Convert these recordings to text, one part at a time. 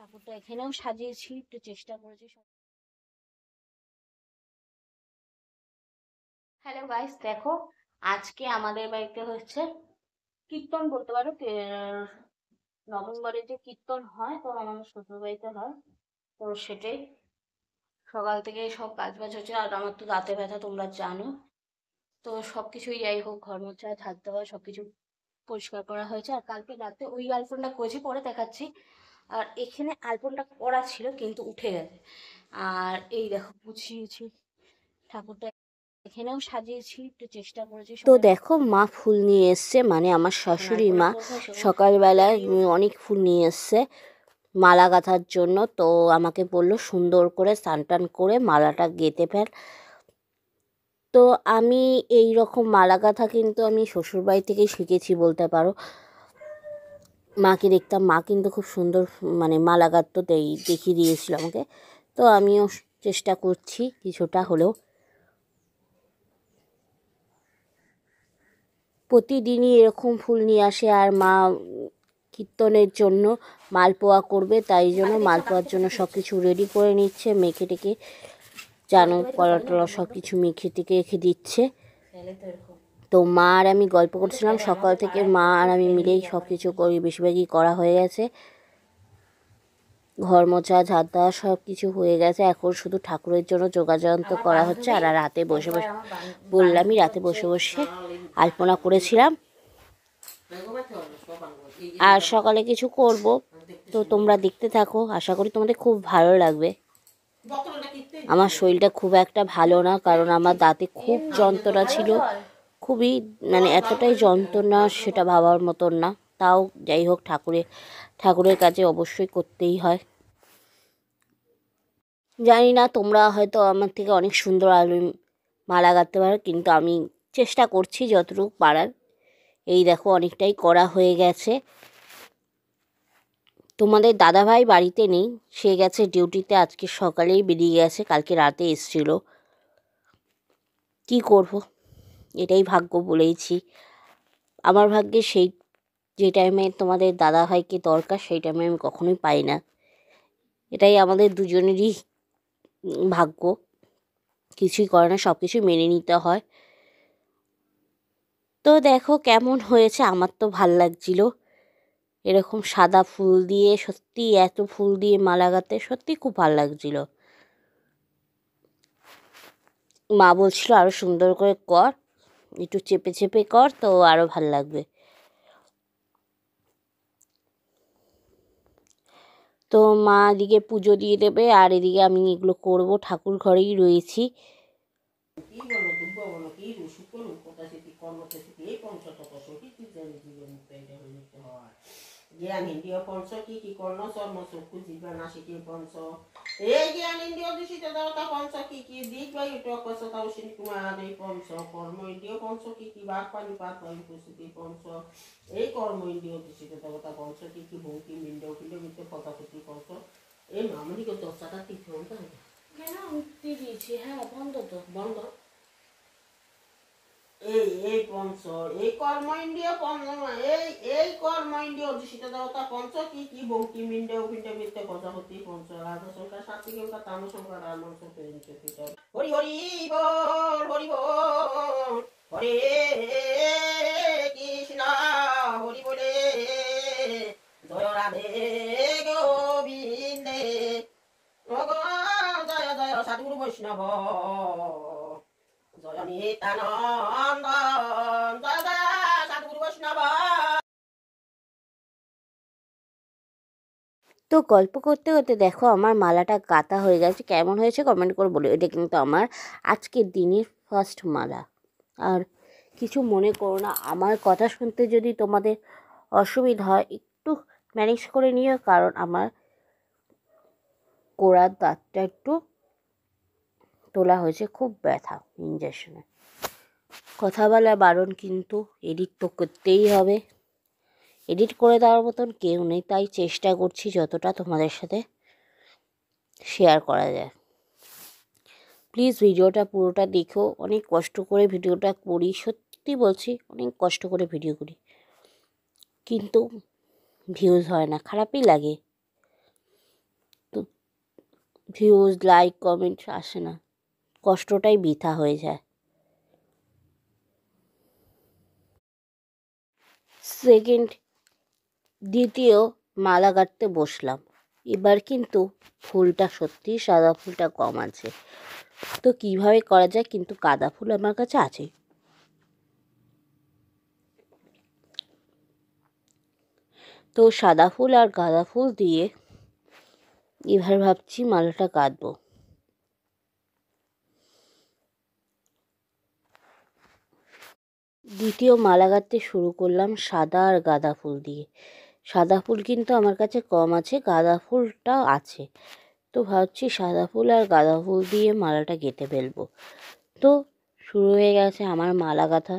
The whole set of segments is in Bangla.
ঠাকুরটা এখানেও সাজিয়েছি একটু চেষ্টা করেছি হ্যালো গাইস দেখো আজকে আমাদের বাড়িতে হচ্ছে কীর্তন বলতে পারো নভেম্বরে যে কীর্তন হয় তো আমার শ্বশুর বাড়িতে হয় তো সেটাই সকাল থেকে সব কাজ বাজ হচ্ছে আর আমার তো দাঁতে ব্যথা তোমরা জানো তো সব কিছুই যাই হোক ঘর মোছা থাকতে হয় সব কিছু পরিষ্কার করা হয়েছে আর কালকে রাতে ওই গার্লফ্রেন্ডটা করেছি পরে দেখাচ্ছি আর এখানে আলপনটা করা ছিল কিন্তু উঠে গেছে আর এই দেখো গুছিয়েছি ঠাকুরটা এখানেও সাজিয়েছি একটু চেষ্টা করেছি তো দেখো মা ফুল নিয়ে এসছে মানে আমার শাশুড়ি হ্যাঁ, মা সকালবেলায় অনেক ফুল নিয়ে এসছে মালা গাঁথার জন্য তো আমাকে বলল সুন্দর করে স্নান টান করে মালাটা গেঁথে ফেল তো আমি এই রকম মালা গাঁথা কিন্তু আমি শ্বশুরবাড়ি থেকেই শিখেছি বলতে পারো মাকে দেখতাম মা কিন্তু খুব সুন্দর মানে মালা গাঁথতো তাই দেখিয়ে দিয়েছিল আমাকে তো আমিও চেষ্টা করছি কিছুটা হলেও প্রতিদিনই এরকম ফুল নিয়ে আসে আর মা কীর্তনের জন্য মালপোয়া করবে তাই জন্য মালপোয়ার জন্য সব কিছু রেডি করে নিচ্ছে মেখে টেকে জানো কলা টলা সব কিছু মেখে টেকে রেখে দিচ্ছে তো মা আর আমি গল্প করছিলাম সকাল থেকে মা আর আমি মিলেই সব কিছু করি বেশিরভাগই করা হয়ে গেছে ঘর মোছা ঝাঁট দেওয়া সব কিছু হয়ে গেছে এখন শুধু ঠাকুরের জন্য তো করা হচ্ছে আর রাতে বসে বসে বললামই রাতে বসে বসে আলপনা করেছিলাম আর সকালে কিছু করব তো তোমরা দেখতে থাকো আশা করি তোমাদের খুব ভালো লাগবে আমার শরীরটা খুব একটা ভালো না কারণ আমার দাঁতে খুব যন্ত্রণা ছিল খুবই মানে এতটাই যন্ত্রণা সেটা ভাবার মতন না তাও যাই হোক ঠাকুরের ঠাকুরের কাছে অবশ্যই করতেই হয় জানি না তোমরা হয়তো আমার থেকে অনেক সুন্দর আলু মালা গাঁথতে পারো কিন্তু আমি চেষ্টা করছি যতটুকু পারার এই দেখো অনেকটাই করা হয়ে গেছে তোমাদের দাদাভাই বাড়িতে নেই সে গেছে ডিউটিতে আজকে সকালেই বেরিয়ে গেছে কালকে রাতে এসছিল কি করবো এটাই ভাগ্য বলেইছি আমার ভাগ্যে সেই যে টাইমে তোমাদের দাদা ভাইকে দরকার সেই টাইমে আমি কখনোই পাই না এটাই আমাদের দুজনেরই ভাগ্য কিছুই করে না সব কিছুই মেনে নিতে হয় তো দেখো কেমন হয়েছে আমার তো ভাল লাগছিল এরকম সাদা ফুল দিয়ে সত্যি এত ফুল দিয়ে মা লাগাতে সত্যি খুব ভাল লাগছিল মা বলছিল আরও সুন্দর করে কর একটু চেপে চেপে কর তো আরও ভাল লাগবে তো মা এদিকে পুজো দিয়ে দেবে আর এদিকে আমি এগুলো করব ঠাকুর ঘরেই রয়েছি জ্ঞানেন্দ্রিয় পঞ্চ কি কি কর্ণ চর্ম চক্ষু জিহ্বা নাসিকে পঞ্চ এই জ্ঞানেন্দ্রিয় দূষিত দেবতা পঞ্চ কি কি দিক বায়ু টকচ কৌশিন কুমার এই পঞ্চ কর্ম ইন্দ্রিয় পঞ্চ কি কি বাক পানি পাত বায়ু প্রস্তুতি পঞ্চ এই কর্ম ইন্দ্রিয় দূষিত দেবতা পঞ্চ কি কি ভৌতি মিন্ড পিণ্ড মিত্র পদাপতি পঞ্চ এই মামুনিকে দশটা দিতে হবে কেন উঠতে দিয়েছি হ্যাঁ বন্ধ তো বন্ধ এই এই পঞ্চ এই কর্মইন্দ্রিয় পঞ্চ এই এই কর্মইন্দ্রিয় অধিষ্ঠিত দেবতা পঞ্চ কি কি বৌকি মিন্ডে উপিন্ডে বৃত্তে গজপতি পঞ্চ রাজসংখ্যা সাত্বিকা তামসংখ্যা রামংস পেঞ্চ হরি হরি বল হরি বল হরে কৃষ্ণ হরি বলে জয় রাধে গোবিন্দে জয় জয় সাধুগুরু বৈষ্ণব তো গল্প করতে করতে দেখো আমার মালাটা কাতা হয়ে গেছে কেমন হয়েছে কমেন্ট করে বলো এটা কিন্তু আমার আজকের দিনের ফার্স্ট মালা আর কিছু মনে করো না আমার কথা শুনতে যদি তোমাদের অসুবিধা হয় একটু ম্যানেজ করে নিও কারণ আমার গোড়ার দাঁতটা একটু তোলা হয়েছে খুব ব্যথা ইঞ্জেকশনে কথা বলা বারণ কিন্তু এডিট তো করতেই হবে এডিট করে দেওয়ার মতন কেউ নেই তাই চেষ্টা করছি যতটা তোমাদের সাথে শেয়ার করা যায় প্লিজ ভিডিওটা পুরোটা দেখো অনেক কষ্ট করে ভিডিওটা করি সত্যি বলছি অনেক কষ্ট করে ভিডিও করি কিন্তু ভিউজ হয় না খারাপই লাগে তো ভিউজ লাইক কমেন্ট আসে না কষ্টটাই বৃথা হয়ে যায় সেকেন্ড দ্বিতীয় মালা গাঁটতে বসলাম এবার কিন্তু ফুলটা সত্যিই সাদা ফুলটা কম আছে তো কিভাবে করা যায় কিন্তু কাদা ফুল আমার কাছে আছে তো সাদা ফুল আর গাঁদা ফুল দিয়ে এবার ভাবছি মালাটা কাঁদবো দ্বিতীয় মালা গাঁথতে শুরু করলাম সাদা আর গাঁদা ফুল দিয়ে সাদা ফুল কিন্তু আমার কাছে কম আছে গাঁদা ফুলটা আছে তো ভাবছি সাদা ফুল আর গাঁদা ফুল দিয়ে মালাটা গেঁথে ফেলবো তো শুরু হয়ে গেছে আমার মালা গাঁথা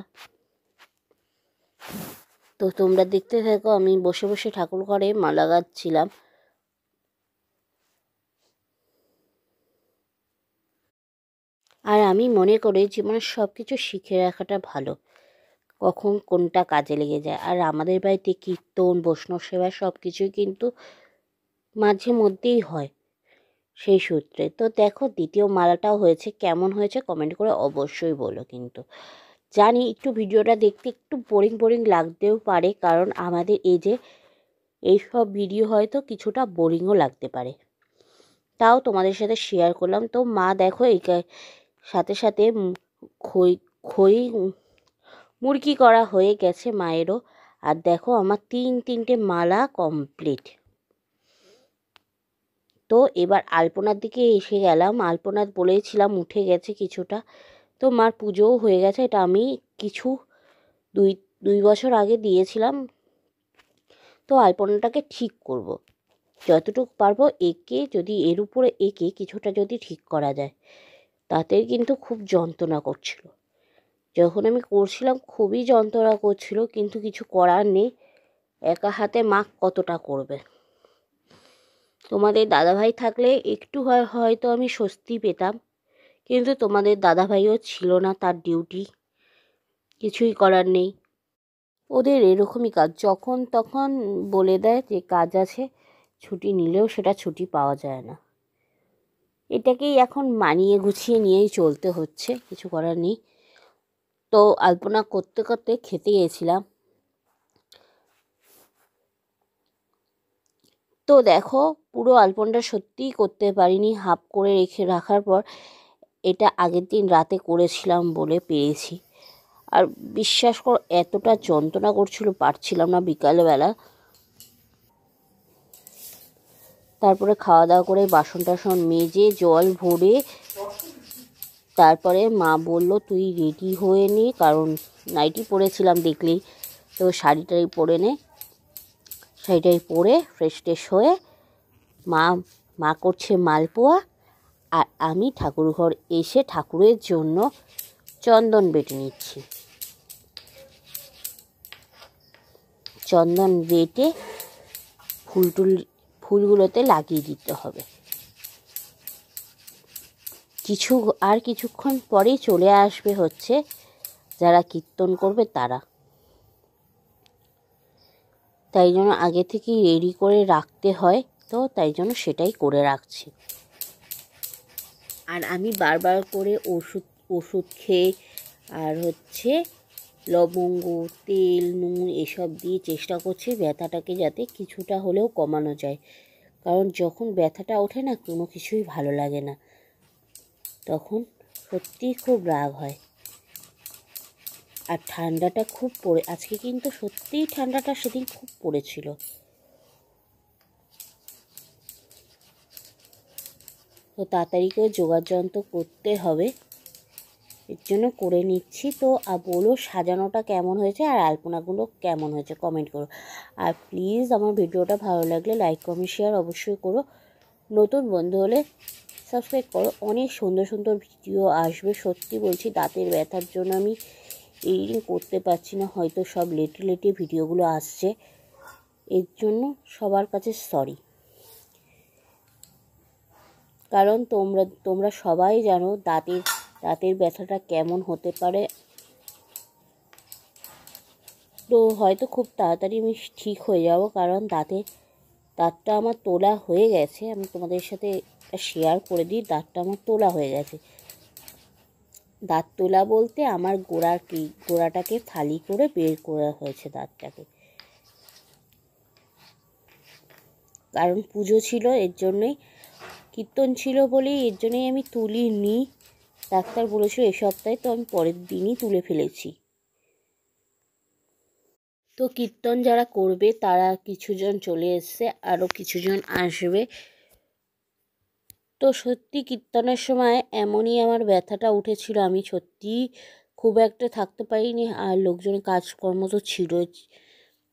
তো তোমরা দেখতে থাকো আমি বসে বসে ঠাকুর ঘরে মালা গাঁথছিলাম আর আমি মনে করি জীবনের সব কিছু শিখে রাখাটা ভালো কখন কোনটা কাজে লেগে যায় আর আমাদের বাড়িতে কীর্তন বৈষ্ণব সেবা সব কিছুই কিন্তু মাঝে মধ্যেই হয় সেই সূত্রে তো দেখো দ্বিতীয় মালাটাও হয়েছে কেমন হয়েছে কমেন্ট করে অবশ্যই বলো কিন্তু জানি একটু ভিডিওটা দেখতে একটু বোরিং বোরিং লাগতেও পারে কারণ আমাদের এই যে এইসব ভিডিও হয়তো কিছুটা বোরিংও লাগতে পারে তাও তোমাদের সাথে শেয়ার করলাম তো মা দেখো এই সাথে সাথে খই খই মুরগি করা হয়ে গেছে মায়েরও আর দেখো আমার তিন তিনটে মালা কমপ্লিট তো এবার আলপনার দিকে এসে গেলাম আলপনার বলেছিলাম উঠে গেছে কিছুটা তো মার পুজোও হয়ে গেছে এটা আমি কিছু দুই দুই বছর আগে দিয়েছিলাম তো আলপনাটাকে ঠিক করব। যতটুকু পারবো এঁকে যদি এর উপরে এঁকে কিছুটা যদি ঠিক করা যায় তাতে কিন্তু খুব যন্ত্রণা করছিল যখন আমি করছিলাম খুবই যন্ত্রণা করছিল কিন্তু কিছু করার নেই একা হাতে মাক কতটা করবে তোমাদের দাদাভাই থাকলে একটু হয়তো আমি স্বস্তি পেতাম কিন্তু তোমাদের দাদাভাইও ছিল না তার ডিউটি কিছুই করার নেই ওদের এরকমই কাজ যখন তখন বলে দেয় যে কাজ আছে ছুটি নিলেও সেটা ছুটি পাওয়া যায় না এটাকেই এখন মানিয়ে গুছিয়ে নিয়েই চলতে হচ্ছে কিছু করার নেই তো আলপনা করতে করতে খেতে গিয়েছিলাম তো দেখো পুরো আলপনটা সত্যিই করতে পারিনি হাফ করে রেখে রাখার পর এটা আগের দিন রাতে করেছিলাম বলে পেরেছি আর বিশ্বাস কর এতটা যন্ত্রণা করছিল পারছিলাম না বিকালবেলা তারপরে খাওয়া দাওয়া করে বাসন টাসন মেজে জল ভরে তারপরে মা বলল তুই রেডি হয়ে নে কারণ নাইটি পরেছিলাম দেখলেই তো শাড়িটাই পরে নে শাড়িটাই পরে ফ্রেশ ট্রেশ হয়ে মা মা করছে মালপোয়া আর আমি ঠাকুর ঘর এসে ঠাকুরের জন্য চন্দন বেটে নিচ্ছি চন্দন বেটে ফুল টুল ফুলগুলোতে লাগিয়ে দিতে হবে কিছু আর কিছুক্ষণ পরেই চলে আসবে হচ্ছে যারা কীর্তন করবে তারা তাই জন্য আগে থেকেই রেডি করে রাখতে হয় তো তাই জন্য সেটাই করে রাখছি আর আমি বারবার করে ওষুধ ওষুধ খেয়ে আর হচ্ছে লবঙ্গ তেল নুন এসব দিয়ে চেষ্টা করছি ব্যথাটাকে যাতে কিছুটা হলেও কমানো যায় কারণ যখন ব্যথাটা ওঠে না কোনো কিছুই ভালো লাগে না তখন সত্যিই খুব রাগ হয় আর ঠান্ডাটা খুব পড়ে আজকে কিন্তু সত্যিই ঠান্ডাটা সেদিন খুব পড়েছিল তো তাড়াতাড়ি করে যোগাযন্ত করতে হবে এর জন্য করে নিচ্ছি তো আর বলো সাজানোটা কেমন হয়েছে আর আলপনাগুলো কেমন হয়েছে কমেন্ট করো আর প্লিজ আমার ভিডিওটা ভালো লাগলে লাইক কমেন্ট শেয়ার অবশ্যই করো নতুন বন্ধু হলে সাবস্ক্রাইব করো অনেক সুন্দর সুন্দর ভিডিও আসবে সত্যি বলছি দাঁতের ব্যথার জন্য আমি এই করতে পারছি না হয়তো সব লেটে লেটে ভিডিওগুলো আসছে এর জন্য সবার কাছে সরি কারণ তোমরা তোমরা সবাই জানো দাঁতের দাঁতের ব্যথাটা কেমন হতে পারে তো হয়তো খুব তাড়াতাড়ি আমি ঠিক হয়ে যাব কারণ দাঁতে দাঁতটা আমার তোলা হয়ে গেছে আমি তোমাদের সাথে একটা শেয়ার করে দিই দাঁতটা আমার তোলা হয়ে গেছে দাঁত তোলা বলতে আমার গোড়া কি গোড়াটাকে ফালি করে বের করা হয়েছে দাঁতটাকে কারণ পুজো ছিল এর জন্যই কীর্তন ছিল বলেই এর জন্যই আমি তুলি নি ডাক্তার বলেছিল এ সপ্তাহে তো আমি পরের দিনই তুলে ফেলেছি তো কীর্তন যারা করবে তারা কিছুজন চলে এসছে আরও কিছুজন আসবে তো সত্যি কীর্তনের সময় এমনই আমার ব্যথাটা উঠেছিল আমি সত্যি খুব একটা থাকতে পারিনি আর লোকজনের কাজকর্ম তো ছিল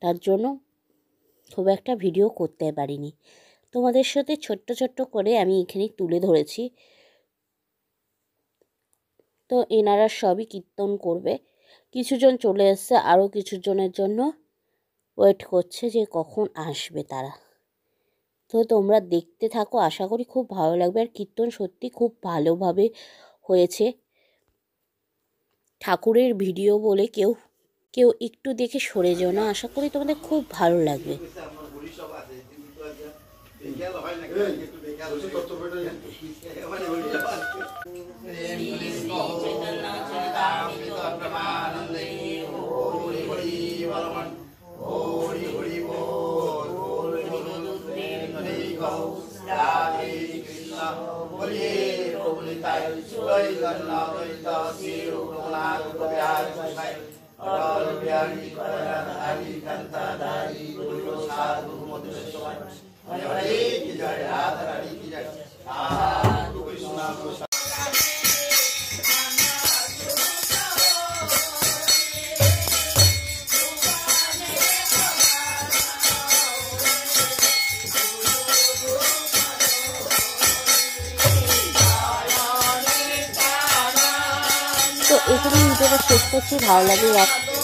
তার জন্য খুব একটা ভিডিও করতে পারিনি তোমাদের সাথে ছোট্ট ছোট্ট করে আমি এখানে তুলে ধরেছি তো এনারা সবই কীর্তন করবে কিছুজন চলে এসছে আরও কিছুজনের জন্য ওয়েট করছে যে কখন আসবে তারা তো তোমরা দেখতে থাকো আশা করি খুব ভালো লাগবে আর কীর্তন সত্যি খুব ভালোভাবে হয়েছে ঠাকুরের ভিডিও বলে কেউ কেউ একটু দেখে সরে যাও না আশা করি তোমাদের খুব ভালো লাগবে দেখতে করছি ভালো লাগে